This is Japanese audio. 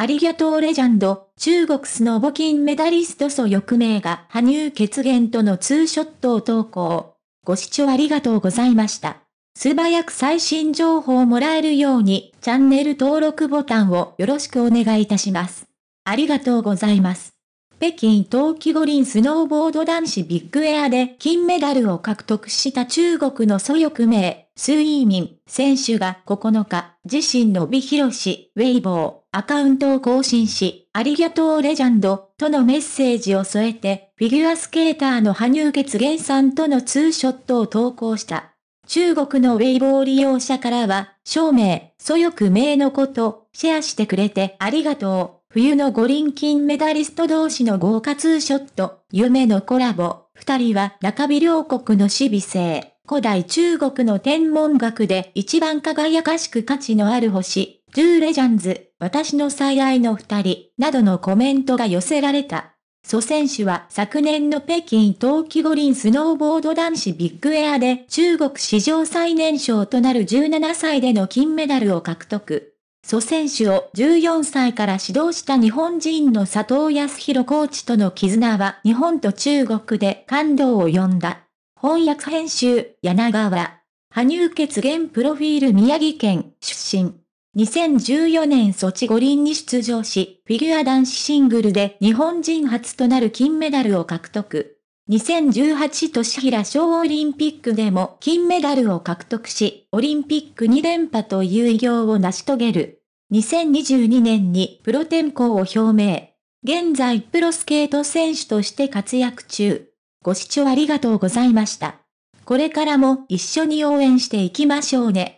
ありがとうレジャンド、中国スノボ金メダリスト素翼名が羽生結弦とのツーショットを投稿。ご視聴ありがとうございました。素早く最新情報をもらえるように、チャンネル登録ボタンをよろしくお願いいたします。ありがとうございます。北京冬季五輪スノーボード男子ビッグエアで金メダルを獲得した中国の蘇翼名、スイーミン選手が9日、自身の美広シ、ウェイボー。アカウントを更新し、ありがとうレジェンド、とのメッセージを添えて、フィギュアスケーターの羽生結弦さんとのツーショットを投稿した。中国のウェイボー利用者からは、照明、素翼名のこと、シェアしてくれてありがとう。冬の五輪金メダリスト同士の豪華ツーショット、夢のコラボ、二人は中日両国の守備性、古代中国の天文学で一番輝かしく価値のある星、トゥーレジャンズ、私の最愛の二人、などのコメントが寄せられた。祖先主は昨年の北京冬季五輪スノーボード男子ビッグエアで中国史上最年少となる17歳での金メダルを獲得。祖先主を14歳から指導した日本人の佐藤康弘コーチとの絆は日本と中国で感動を呼んだ。翻訳編集、柳川。羽生結弦プロフィール宮城県出身。2014年ソチ五輪に出場し、フィギュア男子シングルで日本人初となる金メダルを獲得。2018年平小オリンピックでも金メダルを獲得し、オリンピック2連覇という偉業を成し遂げる。2022年にプロ転向を表明。現在プロスケート選手として活躍中。ご視聴ありがとうございました。これからも一緒に応援していきましょうね。